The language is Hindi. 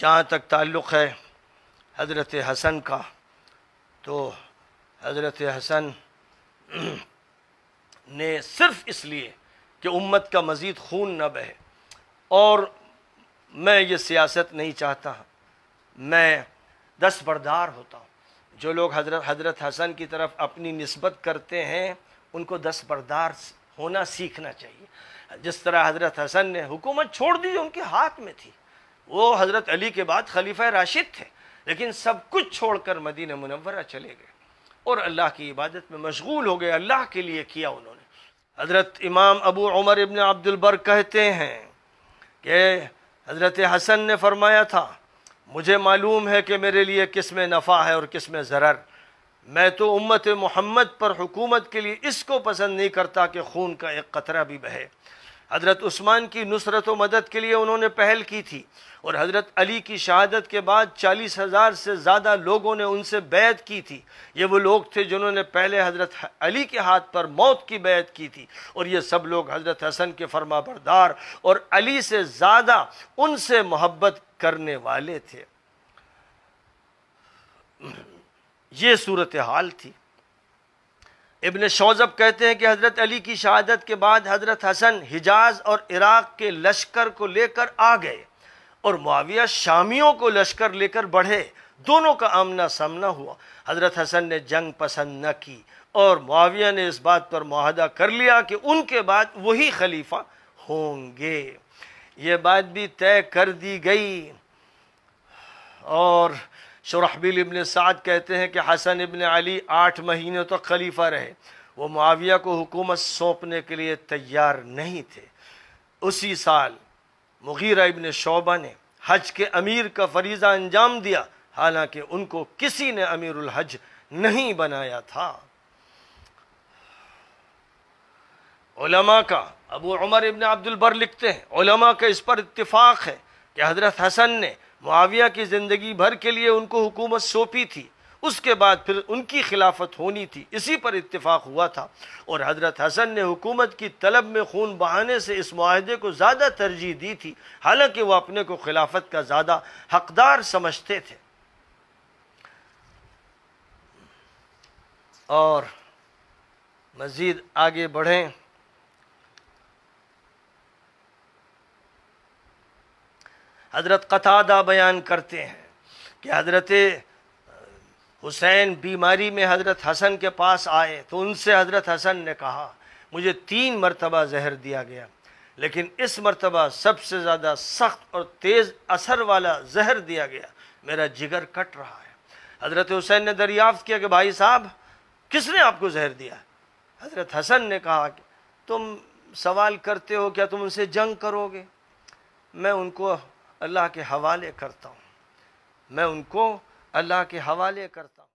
जहाँ तक ताल्लुक़ है हज़रत हसन का तो हज़रत हसन ने सिर्फ़ इसलिए कि उम्मत का मज़ीद खून न बहे और मैं ये सियासत नहीं चाहता मैं दस्तबरदार होता हूँ जो लोग हजरत हजरत हसन की तरफ अपनी नस्बत करते हैं उनको दस्तबरदार होना सीखना चाहिए जिस तरह हजरत हसन ने हुकूमत छोड़ दी उनके हाथ में थी वो हज़रत अली के बाद खलीफा राशिद थे लेकिन सब कुछ छोड़कर मदीन मुनवरा चले गए और अल्लाह की इबादत में मशगूल हो गए अल्लाह के लिए किया उन्होंने हज़रत इमाम अबू उमर इबन अब्दुलबर कहते हैं कि हज़रत हसन ने फरमाया था मुझे मालूम है कि मेरे लिए किस में नफ़ा है और किस में ज़रर मैं तो उम्मत मोहम्मद पर हुकूमत के लिए इसको पसंद नहीं करता कि खून का एक कतरा भी बहे हज़रत उस्मान की नुसरत व मदद के लिए उन्होंने पहल की थी और हज़रत अली की शहादत के बाद चालीस हज़ार से ज़्यादा लोगों ने उनसे बैत की थी ये वो लोग थे जिन्होंने पहले हज़रत अली के हाथ पर मौत की बैत की थी और ये सब लोग हज़रत हसन के फर्मा बरदार और अली से ज़्यादा उनसे मोहब्बत करने वाले थे ये सूरत हाल थी इबन शौजब कहते हैं कि हज़रत अली की शहादत के बाद हज़रत हसन हिजाज और इराक़ के लश्कर को लेकर आ गए और मुआविया शामियों को लश्कर लेकर बढ़े दोनों का आमना सामना हुआ हज़रत हसन ने जंग पसंद न की और मुआविया ने इस बात पर माहदा कर लिया कि उनके बाद वही खलीफा होंगे ये बात भी तय कर दी गई और शरहबिल इबन साद कहते हैं कि हसन इबन अली आठ महीनों तक तो खलीफा रहे वो मुआविया को हुकूमत सौंपने के लिए तैयार नहीं थे उसी साल मुगीरा इबन शोबा ने हज के अमीर का फरीज़ा अंजाम दिया हालांकि उनको किसी ने अमीर हज नहीं बनाया था का अबू उमर इबन अब्दुल बर लिखते हैं ओलमा का इस पर इतफाक है कि हज़रत हसन ने मुआविया की ज़िंदगी भर के लिए उनको हुकूमत सौंपी थी उसके बाद फिर उनकी खिलाफत होनी थी इसी पर इतफ़ाक़ हुआ था और हज़रत हसन ने हुकूमत की तलब में खून बहाने से इस माहदे को ज़्यादा तरजीह दी थी हालांकि वह अपने को खिलाफत का ज़्यादा हकदार समझते थे और मज़ीद आगे बढ़ें हज़रत कतादा बयान करते हैं कि हज़रत हुसैन बीमारी में हज़रत हसन के पास आए तो उनसे हज़रत हसन ने कहा मुझे तीन मरतबा जहर दिया गया लेकिन इस मरतबा सबसे ज़्यादा सख्त और तेज़ असर वाला जहर दिया गया मेरा जिगर कट रहा है हज़रत हुसैन ने दरियाफ़्त किया कि भाई साहब किसने आपको जहर दिया हज़रत हसन ने कहा कि तुम सवाल करते हो क्या तुम उनसे जंग करोगे मैं उनको अल्लाह के हवाले करता हूँ मैं उनको अल्लाह के हवाले करता हूँ